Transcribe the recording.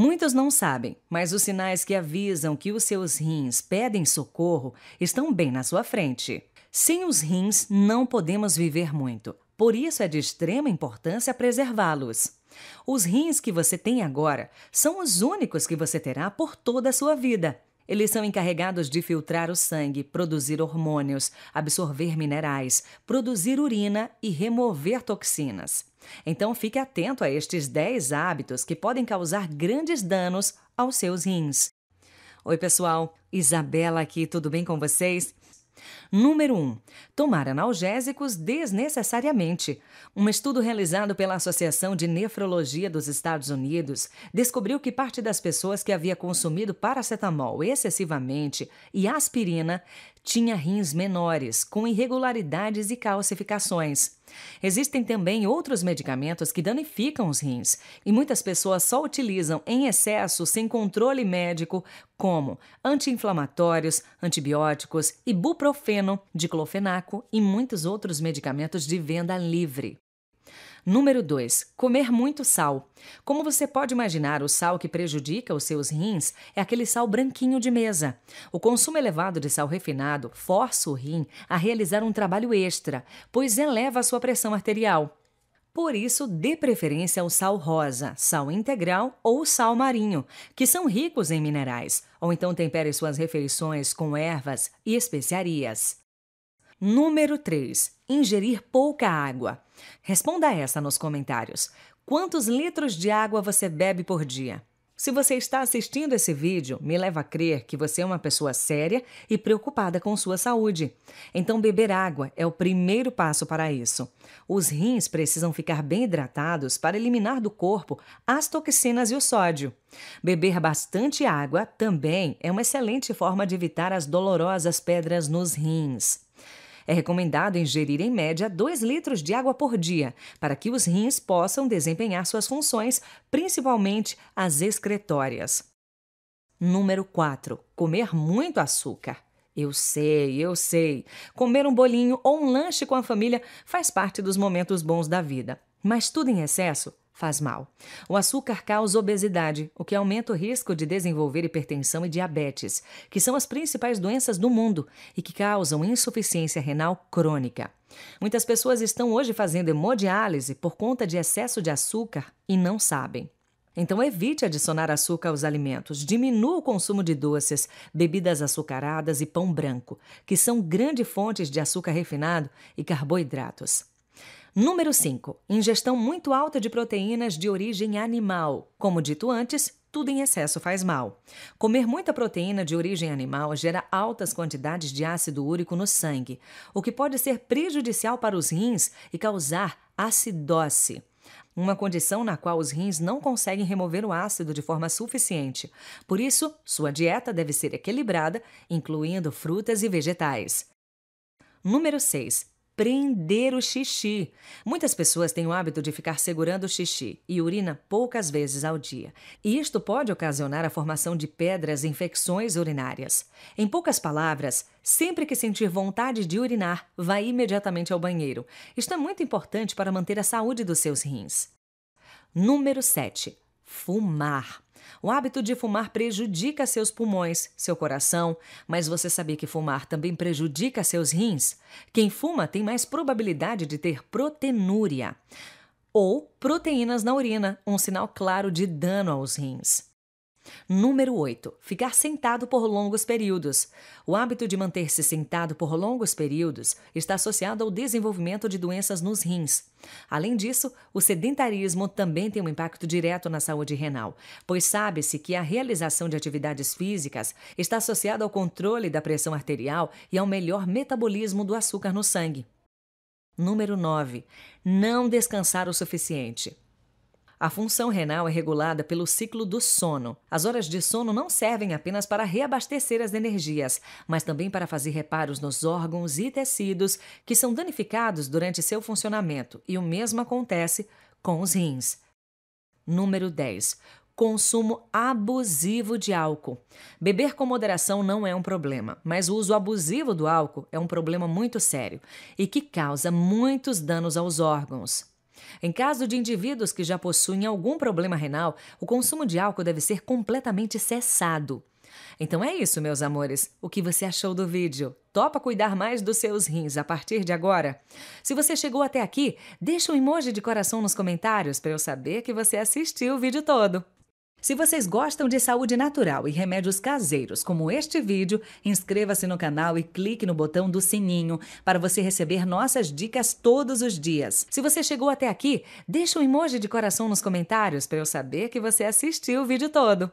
Muitos não sabem, mas os sinais que avisam que os seus rins pedem socorro estão bem na sua frente. Sem os rins, não podemos viver muito. Por isso é de extrema importância preservá-los. Os rins que você tem agora são os únicos que você terá por toda a sua vida. Eles são encarregados de filtrar o sangue, produzir hormônios, absorver minerais, produzir urina e remover toxinas. Então fique atento a estes 10 hábitos que podem causar grandes danos aos seus rins. Oi, pessoal! Isabela aqui, tudo bem com vocês? Número 1. Um, tomar analgésicos desnecessariamente. Um estudo realizado pela Associação de Nefrologia dos Estados Unidos descobriu que parte das pessoas que havia consumido paracetamol excessivamente e aspirina tinha rins menores, com irregularidades e calcificações. Existem também outros medicamentos que danificam os rins, e muitas pessoas só utilizam em excesso sem controle médico, como anti-inflamatórios, antibióticos, ibuprofeno, diclofenaco e muitos outros medicamentos de venda livre. Número 2. Comer muito sal. Como você pode imaginar, o sal que prejudica os seus rins é aquele sal branquinho de mesa. O consumo elevado de sal refinado força o rim a realizar um trabalho extra, pois eleva a sua pressão arterial. Por isso, dê preferência ao sal rosa, sal integral ou sal marinho, que são ricos em minerais, ou então tempere suas refeições com ervas e especiarias. Número 3. Ingerir pouca água. Responda essa nos comentários. Quantos litros de água você bebe por dia? Se você está assistindo esse vídeo, me leva a crer que você é uma pessoa séria e preocupada com sua saúde. Então, beber água é o primeiro passo para isso. Os rins precisam ficar bem hidratados para eliminar do corpo as toxinas e o sódio. Beber bastante água também é uma excelente forma de evitar as dolorosas pedras nos rins. É recomendado ingerir em média 2 litros de água por dia, para que os rins possam desempenhar suas funções, principalmente as excretórias. Número 4. Comer muito açúcar. Eu sei, eu sei. Comer um bolinho ou um lanche com a família faz parte dos momentos bons da vida. Mas tudo em excesso faz mal. O açúcar causa obesidade, o que aumenta o risco de desenvolver hipertensão e diabetes, que são as principais doenças do mundo e que causam insuficiência renal crônica. Muitas pessoas estão hoje fazendo hemodiálise por conta de excesso de açúcar e não sabem. Então evite adicionar açúcar aos alimentos, diminua o consumo de doces, bebidas açucaradas e pão branco, que são grandes fontes de açúcar refinado e carboidratos. Número 5. Ingestão muito alta de proteínas de origem animal. Como dito antes, tudo em excesso faz mal. Comer muita proteína de origem animal gera altas quantidades de ácido úrico no sangue, o que pode ser prejudicial para os rins e causar acidose. Uma condição na qual os rins não conseguem remover o ácido de forma suficiente. Por isso, sua dieta deve ser equilibrada, incluindo frutas e vegetais. Número 6 prender o xixi. Muitas pessoas têm o hábito de ficar segurando o xixi e urina poucas vezes ao dia. E isto pode ocasionar a formação de pedras e infecções urinárias. Em poucas palavras, sempre que sentir vontade de urinar, vá imediatamente ao banheiro. Isto é muito importante para manter a saúde dos seus rins. Número 7. Fumar. O hábito de fumar prejudica seus pulmões, seu coração, mas você sabia que fumar também prejudica seus rins? Quem fuma tem mais probabilidade de ter proteinúria ou proteínas na urina, um sinal claro de dano aos rins. Número 8. Ficar sentado por longos períodos. O hábito de manter-se sentado por longos períodos está associado ao desenvolvimento de doenças nos rins. Além disso, o sedentarismo também tem um impacto direto na saúde renal, pois sabe-se que a realização de atividades físicas está associada ao controle da pressão arterial e ao melhor metabolismo do açúcar no sangue. Número 9. Não descansar o suficiente. A função renal é regulada pelo ciclo do sono. As horas de sono não servem apenas para reabastecer as energias, mas também para fazer reparos nos órgãos e tecidos que são danificados durante seu funcionamento, e o mesmo acontece com os rins. Número 10 consumo abusivo de álcool. Beber com moderação não é um problema, mas o uso abusivo do álcool é um problema muito sério e que causa muitos danos aos órgãos. Em caso de indivíduos que já possuem algum problema renal, o consumo de álcool deve ser completamente cessado. Então é isso, meus amores. O que você achou do vídeo? Topa cuidar mais dos seus rins a partir de agora? Se você chegou até aqui, deixa um emoji de coração nos comentários para eu saber que você assistiu o vídeo todo. Se vocês gostam de saúde natural e remédios caseiros como este vídeo, inscreva-se no canal e clique no botão do sininho para você receber nossas dicas todos os dias. Se você chegou até aqui, deixa um emoji de coração nos comentários para eu saber que você assistiu o vídeo todo.